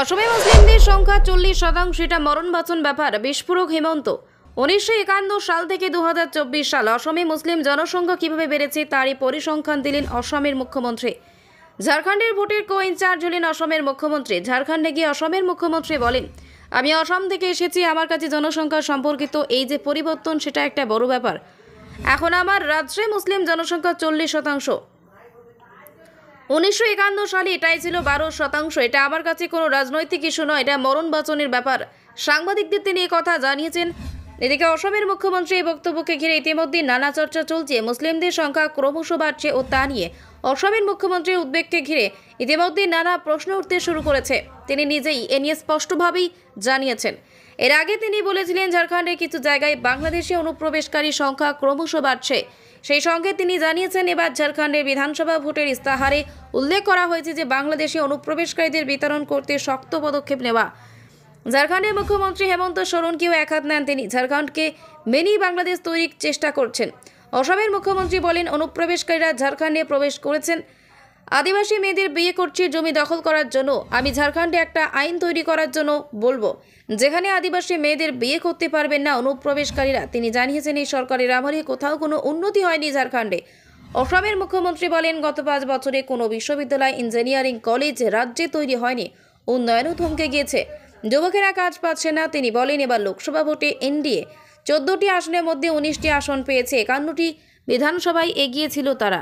অসমে মুসলিমদের সংখ্যা চল্লিশ শতাংশ এটা মরণ বাচন ব্যাপার বিস্ফোরক হেমন্ত উনিশশো একান্ন সাল থেকে দু সাল অসমে মুসলিম জনসংখ্যা কিভাবে বেড়েছে তারই পরিসংখ্যান দিলেন অসমের মুখ্যমন্ত্রী ঝাড়খণ্ডের ভোটের কো ইনচার্জ হলেন অসমের মুখ্যমন্ত্রী ঝাড়খণ্ডে গিয়ে অসমের মুখ্যমন্ত্রী বলেন আমি অসম থেকে এসেছি আমার কাছে জনসংখ্যা সম্পর্কিত এই যে পরিবর্তন সেটা একটা বড় ব্যাপার এখন আমার রাজ্যে মুসলিম জনসংখ্যা চল্লিশ শতাংশ উনিশশো একান্ন সালে এটাই ছিল বারো শতাংশ এটা আমার কাছে কোনো রাজনৈতিক ইস্যু নয় এটা মরণ বাচনের ব্যাপার সাংবাদিকদের তিনি কথা জানিয়েছেন এদিকে অসমের মুখ্যমন্ত্রী এই বক্তব্যকে ঘিরে ইতিমধ্যে নানা চর্চা চলছে মুসলিমদের সংখ্যা ক্রমশ বাড়ছে ও তা নিয়ে অসমের মুখ্যমন্ত্রীর উদ্বেগকে ঘিরে ইতিমধ্যে নানা প্রশ্ন উঠতে শুরু করেছে তিনি নিজেই এ নিয়ে স্পষ্টভাবেই জানিয়েছেন এর আগে তিনি বলেছিলেন ঝাড়খণ্ডের কিছু জায়গায় বাংলাদেশে অনুপ্রবেশকারী সংখ্যা ক্রমশ বাড়ছে সেই সঙ্গে তিনি জানিয়েছেন এবার ঝাড়খণ্ডের বিধানসভা ভোটের ইস্তাহারে উল্লেখ করা হয়েছে যে বাংলাদেশে অনুপ্রবেশকারীদের বিতরণ করতে শক্ত পদক্ষেপ নেওয়া ঝাড়খণ্ডের মুখ্যমন্ত্রী হেমন্ত সোরেনকেও একহাত নেন তিনি ঝাড়খণ্ডকে মেনি বাংলাদেশ তৈরির চেষ্টা করছেন অসমের মুখ্যমন্ত্রী বলেন অনুপ্রবেশকারীরা ঝাড়খণ্ডে প্রবেশ করেছেন আদিবাসী মেয়েদের বিয়ে করছে জমি দখল করার জন্য আমি ঝাড়খণ্ডে একটা আইন তৈরি করার জন্য বলবো যেখানে আদিবাসী মেয়েদের বিয়ে করতে পারবেন না অনুপ্রবেশকারীরা তিনি জানিয়েছেন এই সরকারের আমলে কোথাও কোনো উন্নতি হয়নি ঝাড়খণ্ডে অসমের মুখ্যমন্ত্রী বলেন গত পাঁচ বছরে কোনো বিশ্ববিদ্যালয় ইঞ্জিনিয়ারিং কলেজ রাজ্যে তৈরি হয়নি উন্নয়নও থমকে গিয়েছে যুবকেরা কাজ পাচ্ছে না তিনি বলেন এবার লোকসভা ভোটে এনডিএ চোদ্দোটি আসনের মধ্যে উনিশটি আসন পেয়েছে একান্নটি বিধানসভায় এগিয়েছিল তারা